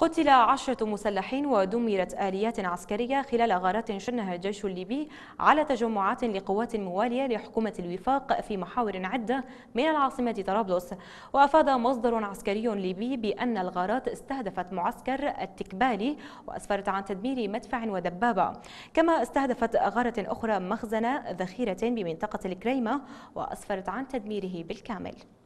قتل عشرة مسلحين ودمرت آليات عسكرية خلال غارات شنها الجيش الليبي على تجمعات لقوات موالية لحكومة الوفاق في محاور عدة من العاصمة طرابلس وأفاد مصدر عسكري ليبي بأن الغارات استهدفت معسكر التكبالي وأسفرت عن تدمير مدفع ودبابة كما استهدفت غارة أخرى مخزن ذخيرة بمنطقة الكريمة وأسفرت عن تدميره بالكامل